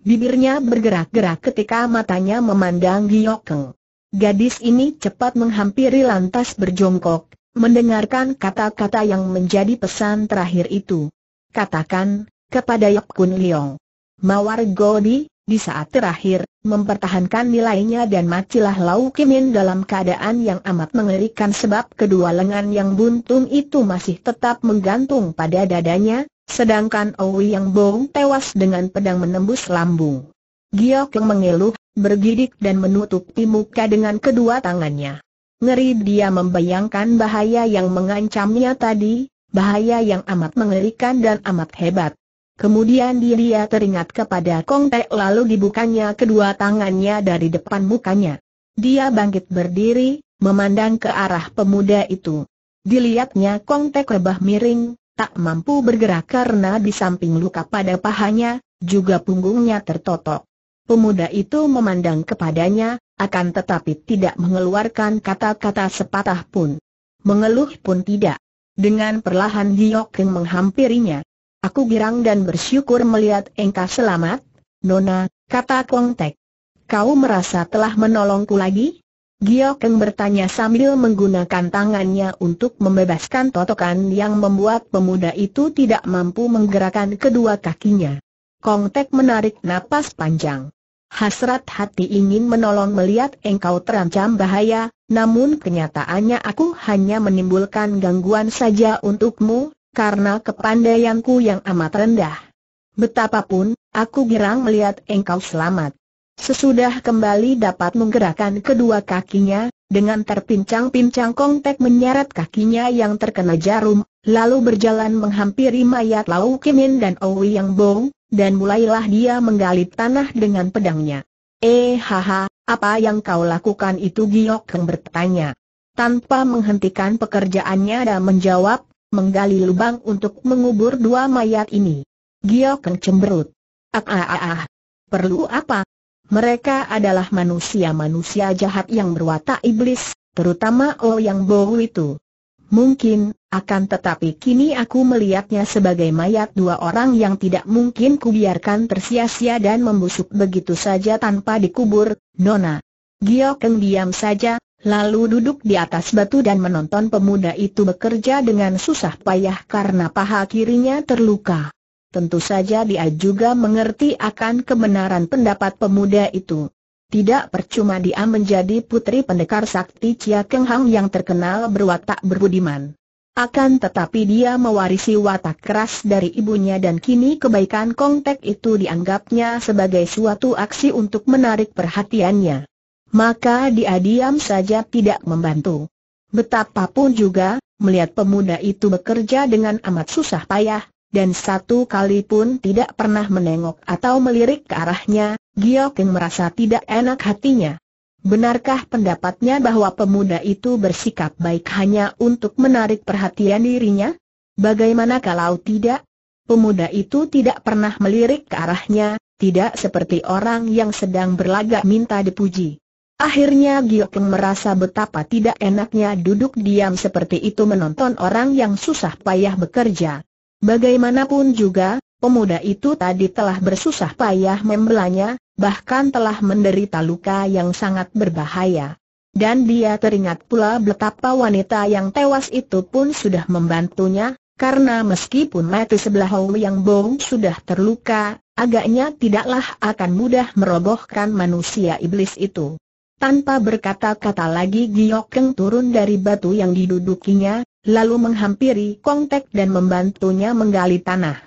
Bibirnya bergerak-gerak ketika matanya memandang Giok Heng. Gadis ini cepat menghampiri lantas berjongkok, mendengarkan kata-kata yang menjadi pesan terakhir itu. Katakan, kepada Yap Kun Leong. Mawar Godi, di saat terakhir, mempertahankan nilainya dan matilah Lau Kimin dalam keadaan yang amat mengerikan sebab kedua lengan yang buntung itu masih tetap menggantung pada dadanya, sedangkan Owi yang bong tewas dengan pedang menembus lambung. Giok yang mengeluh, bergidik dan menutupi muka dengan kedua tangannya. Ngeri dia membayangkan bahaya yang mengancamnya tadi, bahaya yang amat mengerikan dan amat hebat. Kemudian dia teringat kepada Kong Tek lalu dibukanya kedua tangannya dari depan mukanya. Dia bangkit berdiri, memandang ke arah pemuda itu. Dilihatnya Kong Tek rebah miring, tak mampu bergerak karena di samping luka pada pahanya, juga punggungnya tertotok. Pemuda itu memandang kepadanya, akan tetapi tidak mengeluarkan kata-kata sepatah pun. Mengeluh pun tidak. Dengan perlahan Giyok Keng menghampirinya. Aku girang dan bersyukur melihat engkau selamat, Nona, kata Kong Tek. Kau merasa telah menolongku lagi? Giokeng bertanya sambil menggunakan tangannya untuk membebaskan totokan yang membuat pemuda itu tidak mampu menggerakkan kedua kakinya. Kong Tek menarik napas panjang. Hasrat hati ingin menolong melihat engkau terancam bahaya, namun kenyataannya aku hanya menimbulkan gangguan saja untukmu, karena kepandaianku yang amat rendah. Betapapun, aku girang melihat engkau selamat. Sesudah kembali dapat menggerakkan kedua kakinya, dengan terpincang-pincang kongtek menyeret kakinya yang terkena jarum, lalu berjalan menghampiri mayat Lau Kimin dan Owi Yang Bong, dan mulailah dia menggali tanah dengan pedangnya. Eh haha, apa yang kau lakukan itu Giok Keng bertanya. Tanpa menghentikan pekerjaannya dan menjawab, menggali lubang untuk mengubur dua mayat ini. Giokeng cemberut. Ah ah ah ah. Perlu apa? Mereka adalah manusia-manusia jahat yang berwatak iblis, terutama Oh Yang Bohu itu. Mungkin, akan tetapi kini aku melihatnya sebagai mayat dua orang yang tidak mungkin kubiarkan tersia-sia dan membusuk begitu saja tanpa dikubur, Nona. Giokeng diam saja, Lalu duduk di atas batu dan menonton pemuda itu bekerja dengan susah payah karena paha kirinya terluka. Tentu saja dia juga mengerti akan kebenaran pendapat pemuda itu. Tidak percuma dia menjadi putri pendekar sakti Chia Keng Hang yang terkenal berwatak berbudiman. Akan tetapi dia mewarisi watak keras dari ibunya dan kini kebaikan Kongtek itu dianggapnya sebagai suatu aksi untuk menarik perhatiannya maka dia diam saja tidak membantu. Betapapun juga, melihat pemuda itu bekerja dengan amat susah payah, dan satu kali pun tidak pernah menengok atau melirik ke arahnya, Giokeng merasa tidak enak hatinya. Benarkah pendapatnya bahwa pemuda itu bersikap baik hanya untuk menarik perhatian dirinya? Bagaimana kalau tidak? Pemuda itu tidak pernah melirik ke arahnya, tidak seperti orang yang sedang berlagak minta dipuji. Akhirnya Giokeng merasa betapa tidak enaknya duduk diam seperti itu menonton orang yang susah payah bekerja. Bagaimanapun juga, pemuda itu tadi telah bersusah payah membelanya, bahkan telah menderita luka yang sangat berbahaya. Dan dia teringat pula betapa wanita yang tewas itu pun sudah membantunya, karena meskipun mati sebelah Hou Yang Bong sudah terluka, agaknya tidaklah akan mudah merobohkan manusia iblis itu. Tanpa berkata-kata lagi Giok Keng turun dari batu yang didudukinya, lalu menghampiri Tek dan membantunya menggali tanah.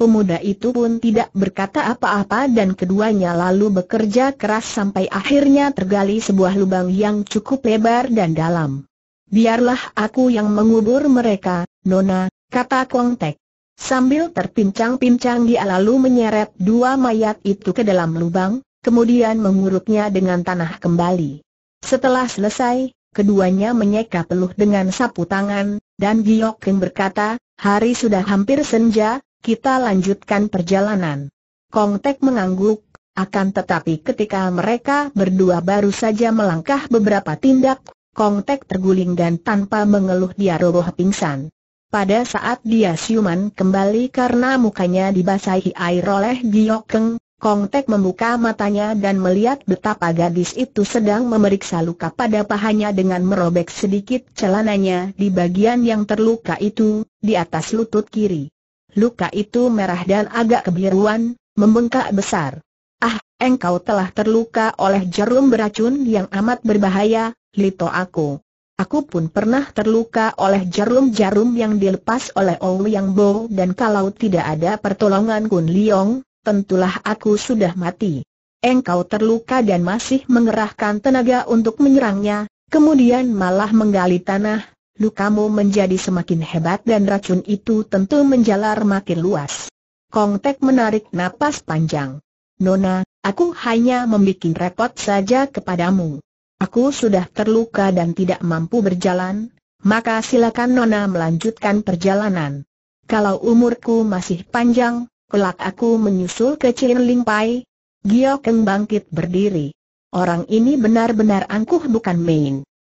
Pemuda itu pun tidak berkata apa-apa dan keduanya lalu bekerja keras sampai akhirnya tergali sebuah lubang yang cukup lebar dan dalam. Biarlah aku yang mengubur mereka, Nona, kata Tek. Sambil terpincang-pincang dia lalu menyeret dua mayat itu ke dalam lubang, kemudian menguruknya dengan tanah kembali. Setelah selesai, keduanya menyeka peluh dengan sapu tangan, dan Giok Kim berkata, hari sudah hampir senja, kita lanjutkan perjalanan. Kong Tek mengangguk, akan tetapi ketika mereka berdua baru saja melangkah beberapa tindak, Kong Tek terguling dan tanpa mengeluh dia roboh pingsan. Pada saat dia siuman kembali karena mukanya dibasahi air oleh Giok Keng, Kongtek membuka matanya dan melihat betapa gadis itu sedang memeriksa luka pada pahanya dengan merobek sedikit celananya di bagian yang terluka itu, di atas lutut kiri. Luka itu merah dan agak kebiruan, membengkak besar. Ah, engkau telah terluka oleh jarum beracun yang amat berbahaya, Lito aku. Aku pun pernah terluka oleh jarum-jarum yang dilepas oleh Ong Liang Bo dan kalau tidak ada pertolongan Kun Liong, tentulah aku sudah mati. Engkau terluka dan masih mengerahkan tenaga untuk menyerangnya, kemudian malah menggali tanah, lukamu menjadi semakin hebat dan racun itu tentu menjalar makin luas. Kong Tek menarik napas panjang. Nona, aku hanya membuat repot saja kepadamu. Aku sudah terluka dan tidak mampu berjalan, maka silakan Nona melanjutkan perjalanan. Kalau umurku masih panjang, kelak aku menyusul ke Chin Pai. Gio Keng bangkit berdiri. Orang ini benar-benar angkuh bukan main.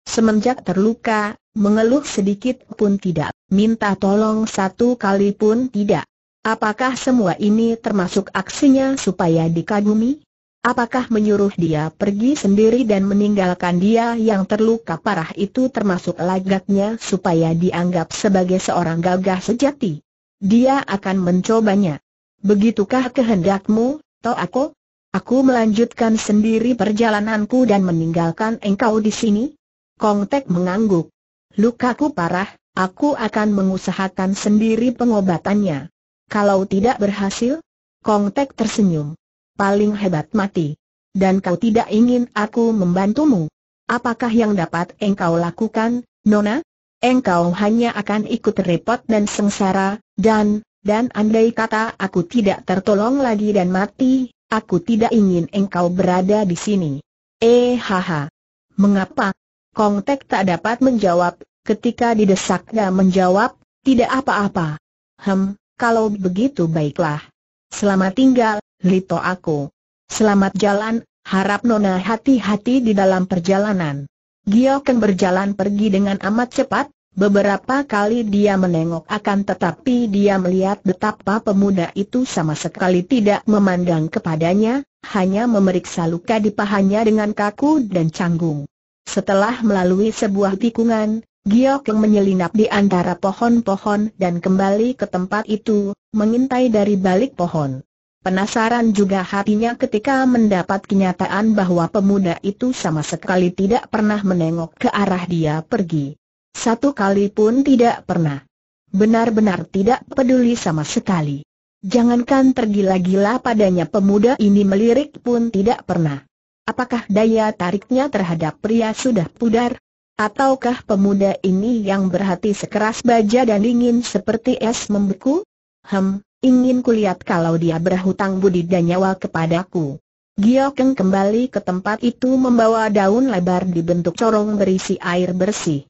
Semenjak terluka, mengeluh sedikit pun tidak, minta tolong satu kali pun tidak. Apakah semua ini termasuk aksinya supaya dikagumi? Apakah menyuruh dia pergi sendiri dan meninggalkan dia yang terluka parah itu termasuk lagaknya supaya dianggap sebagai seorang gagah sejati? Dia akan mencobanya. Begitukah kehendakmu, aku? Aku melanjutkan sendiri perjalananku dan meninggalkan engkau di sini? Kong Tek mengangguk. Lukaku parah, aku akan mengusahakan sendiri pengobatannya. Kalau tidak berhasil, Kong Tek tersenyum. Paling hebat mati. Dan kau tidak ingin aku membantumu. Apakah yang dapat engkau lakukan, Nona? Engkau hanya akan ikut repot dan sengsara, dan, dan andai kata aku tidak tertolong lagi dan mati, aku tidak ingin engkau berada di sini. Eh haha. Mengapa? Kong Tek tak dapat menjawab, ketika didesaknya menjawab, tidak apa-apa. Hem, kalau begitu baiklah. Selamat tinggal, Lito aku. Selamat jalan, harap Nona hati-hati di dalam perjalanan. Giokeng berjalan pergi dengan amat cepat, Beberapa kali dia menengok akan tetapi dia melihat betapa pemuda itu sama sekali tidak memandang kepadanya, hanya memeriksa luka di pahanya dengan kaku dan canggung. Setelah melalui sebuah tikungan, Giok menyelinap di antara pohon-pohon dan kembali ke tempat itu, mengintai dari balik pohon. Penasaran juga hatinya ketika mendapat kenyataan bahwa pemuda itu sama sekali tidak pernah menengok ke arah dia pergi. Satu kali pun tidak pernah. Benar-benar tidak peduli sama sekali. Jangankan tergila-gila padanya pemuda ini melirik pun tidak pernah. Apakah daya tariknya terhadap pria sudah pudar? Ataukah pemuda ini yang berhati sekeras baja dan dingin seperti es membeku? Hem, ingin kulihat kalau dia berhutang budi dan nyawa kepadaku. Giokeng kembali ke tempat itu membawa daun lebar dibentuk corong berisi air bersih.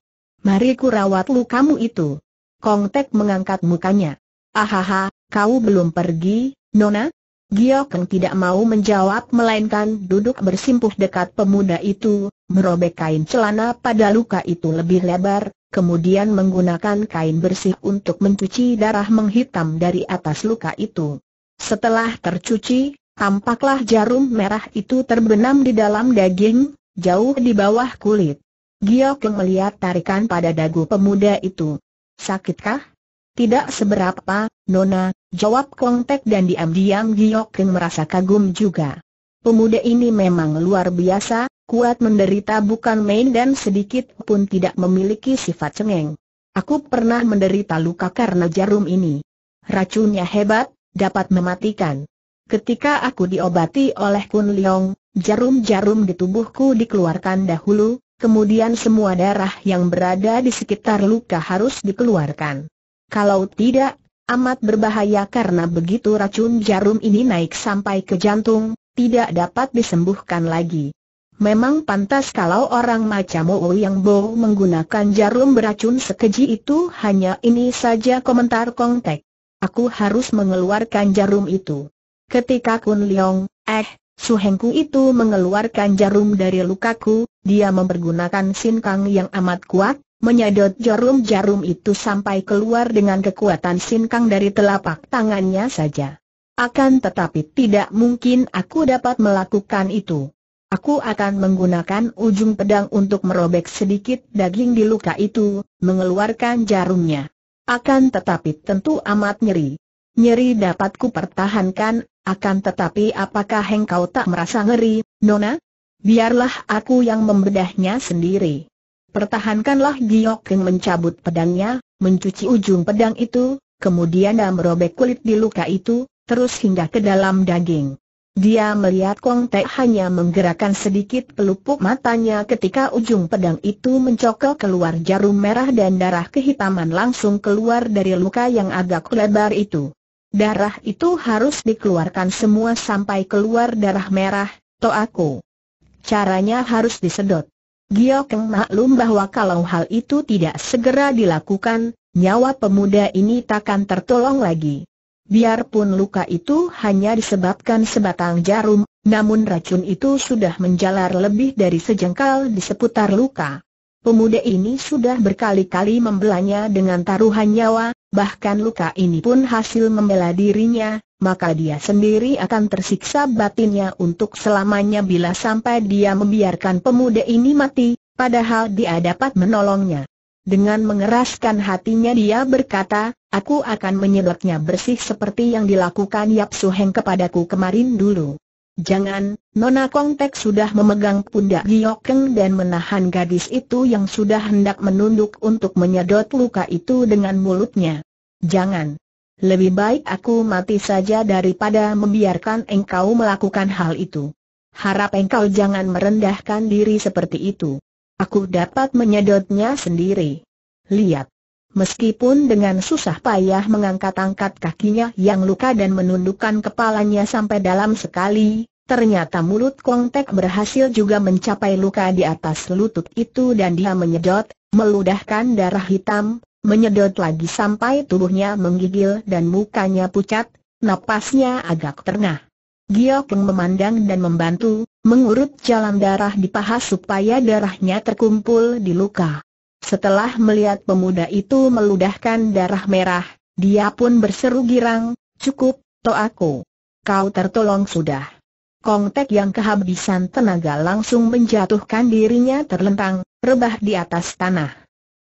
Mari kurawat lukamu itu. Kong Tek mengangkat mukanya. Ahaha, kau belum pergi, Nona? Giokeng tidak mau menjawab melainkan duduk bersimpuh dekat pemuda itu, merobek kain celana pada luka itu lebih lebar, kemudian menggunakan kain bersih untuk mencuci darah menghitam dari atas luka itu. Setelah tercuci, tampaklah jarum merah itu terbenam di dalam daging, jauh di bawah kulit. Giokeng melihat tarikan pada dagu pemuda itu. Sakitkah? Tidak seberapa, Nona, jawab Tek dan diam-diam Giokeng merasa kagum juga. Pemuda ini memang luar biasa, kuat menderita bukan main dan sedikit pun tidak memiliki sifat cengeng. Aku pernah menderita luka karena jarum ini. Racunnya hebat, dapat mematikan. Ketika aku diobati oleh Kun Leong, jarum-jarum di tubuhku dikeluarkan dahulu, Kemudian semua darah yang berada di sekitar luka harus dikeluarkan. Kalau tidak, amat berbahaya karena begitu racun jarum ini naik sampai ke jantung, tidak dapat disembuhkan lagi. Memang pantas kalau orang macam Wu Yang Bo menggunakan jarum beracun sekeji itu hanya ini saja komentar Kong Tek. Aku harus mengeluarkan jarum itu. Ketika Kun Leong, eh, Su Hengku itu mengeluarkan jarum dari lukaku, dia mempergunakan sinkang yang amat kuat, menyedot jarum-jarum itu sampai keluar dengan kekuatan sinkang dari telapak tangannya saja. Akan tetapi tidak mungkin aku dapat melakukan itu. Aku akan menggunakan ujung pedang untuk merobek sedikit daging di luka itu, mengeluarkan jarumnya. Akan tetapi tentu amat nyeri. Nyeri dapat pertahankan, akan tetapi apakah engkau tak merasa ngeri, Nona? Biarlah aku yang membedahnya sendiri. Pertahankanlah Giok yang mencabut pedangnya, mencuci ujung pedang itu, kemudian dia merobek kulit di luka itu, terus hingga ke dalam daging. Dia melihat Kong Tek hanya menggerakkan sedikit pelupuk matanya ketika ujung pedang itu mencokel keluar jarum merah dan darah kehitaman langsung keluar dari luka yang agak lebar itu. Darah itu harus dikeluarkan semua sampai keluar darah merah, aku. Caranya harus disedot. Keng maklum bahwa kalau hal itu tidak segera dilakukan, nyawa pemuda ini takkan tertolong lagi. Biarpun luka itu hanya disebabkan sebatang jarum, namun racun itu sudah menjalar lebih dari sejengkal di seputar luka. Pemuda ini sudah berkali-kali membelanya dengan taruhan nyawa, bahkan luka ini pun hasil membela dirinya, maka dia sendiri akan tersiksa batinnya untuk selamanya bila sampai dia membiarkan pemuda ini mati, padahal dia dapat menolongnya. Dengan mengeraskan hatinya dia berkata, aku akan menyedotnya bersih seperti yang dilakukan Yap Suheng kepadaku kemarin dulu. Jangan, Nona Kongtek sudah memegang pundak Giokeng dan menahan gadis itu yang sudah hendak menunduk untuk menyedot luka itu dengan mulutnya. Jangan. Lebih baik aku mati saja daripada membiarkan engkau melakukan hal itu. Harap engkau jangan merendahkan diri seperti itu. Aku dapat menyedotnya sendiri. Lihat. Meskipun dengan susah payah mengangkat-angkat kakinya yang luka dan menundukkan kepalanya sampai dalam sekali, Ternyata mulut Kongtek berhasil juga mencapai luka di atas lutut itu dan dia menyedot, meludahkan darah hitam, menyedot lagi sampai tubuhnya menggigil dan mukanya pucat, napasnya agak terengah. yang memandang dan membantu, mengurut jalan darah di paha supaya darahnya terkumpul di luka. Setelah melihat pemuda itu meludahkan darah merah, dia pun berseru girang, cukup, to aku, Kau tertolong sudah. Kongtek yang kehabisan tenaga langsung menjatuhkan dirinya terlentang, rebah di atas tanah.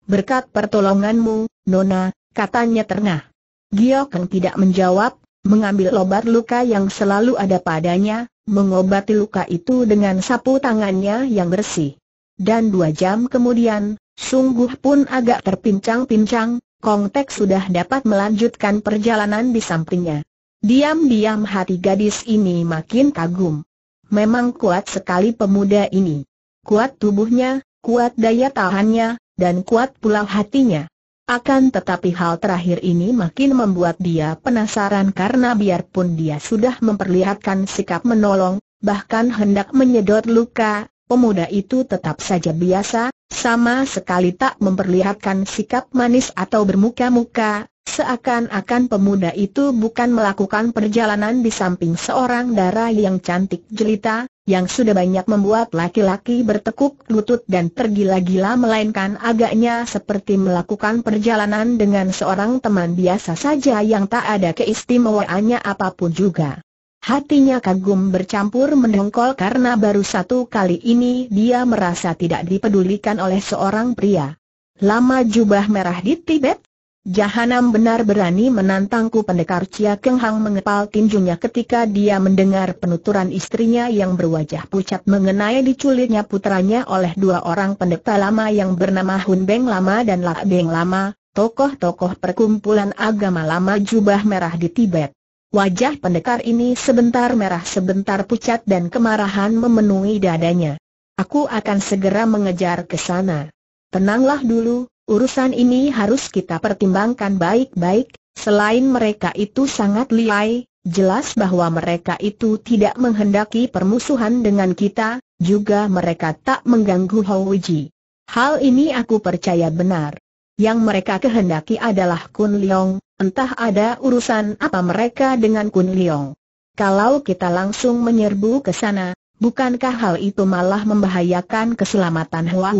Berkat pertolonganmu, Nona, katanya terengah. Giokeng tidak menjawab, mengambil obat luka yang selalu ada padanya, mengobati luka itu dengan sapu tangannya yang bersih. Dan dua jam kemudian, sungguh pun agak terpincang-pincang, Kongtek sudah dapat melanjutkan perjalanan di sampingnya. Diam-diam hati gadis ini makin kagum. Memang kuat sekali pemuda ini. Kuat tubuhnya, kuat daya tahannya, dan kuat pula hatinya. Akan tetapi hal terakhir ini makin membuat dia penasaran karena biarpun dia sudah memperlihatkan sikap menolong, bahkan hendak menyedot luka, pemuda itu tetap saja biasa, sama sekali tak memperlihatkan sikap manis atau bermuka-muka, Seakan-akan pemuda itu bukan melakukan perjalanan di samping seorang darah yang cantik jelita, yang sudah banyak membuat laki-laki bertekuk lutut dan tergila-gila melainkan agaknya seperti melakukan perjalanan dengan seorang teman biasa saja yang tak ada keistimewaannya apapun juga. Hatinya kagum bercampur mendongkol karena baru satu kali ini dia merasa tidak dipedulikan oleh seorang pria. Lama jubah merah di Tibet, Jahanam benar berani menantangku pendekar Cia Keng Hang mengepal tinjunya ketika dia mendengar penuturan istrinya yang berwajah pucat mengenai diculiknya putranya oleh dua orang pendeta lama yang bernama Hun Beng Lama dan Lak Beng Lama, tokoh-tokoh perkumpulan agama lama jubah merah di Tibet. Wajah pendekar ini sebentar merah sebentar pucat dan kemarahan memenuhi dadanya. Aku akan segera mengejar ke sana. Tenanglah dulu, Urusan ini harus kita pertimbangkan baik-baik, selain mereka itu sangat liai, jelas bahwa mereka itu tidak menghendaki permusuhan dengan kita, juga mereka tak mengganggu Howiji. Hal ini aku percaya benar. Yang mereka kehendaki adalah Kun Leong, entah ada urusan apa mereka dengan Kun Leong. Kalau kita langsung menyerbu ke sana, bukankah hal itu malah membahayakan keselamatan Hwa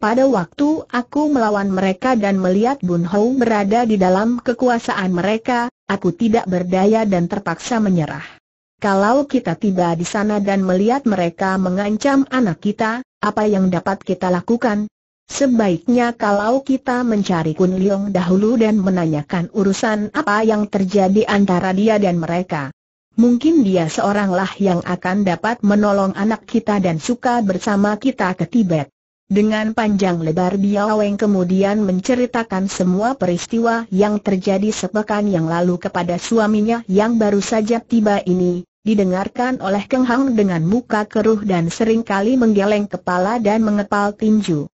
pada waktu aku melawan mereka dan melihat Bun Hou berada di dalam kekuasaan mereka, aku tidak berdaya dan terpaksa menyerah. Kalau kita tiba di sana dan melihat mereka mengancam anak kita, apa yang dapat kita lakukan? Sebaiknya kalau kita mencari Kun Leong dahulu dan menanyakan urusan apa yang terjadi antara dia dan mereka. Mungkin dia seoranglah yang akan dapat menolong anak kita dan suka bersama kita ke Tibet. Dengan panjang lebar Biaweng kemudian menceritakan semua peristiwa yang terjadi sepekan yang lalu kepada suaminya yang baru saja tiba ini, didengarkan oleh Keng Hang dengan muka keruh dan seringkali menggeleng kepala dan mengepal tinju.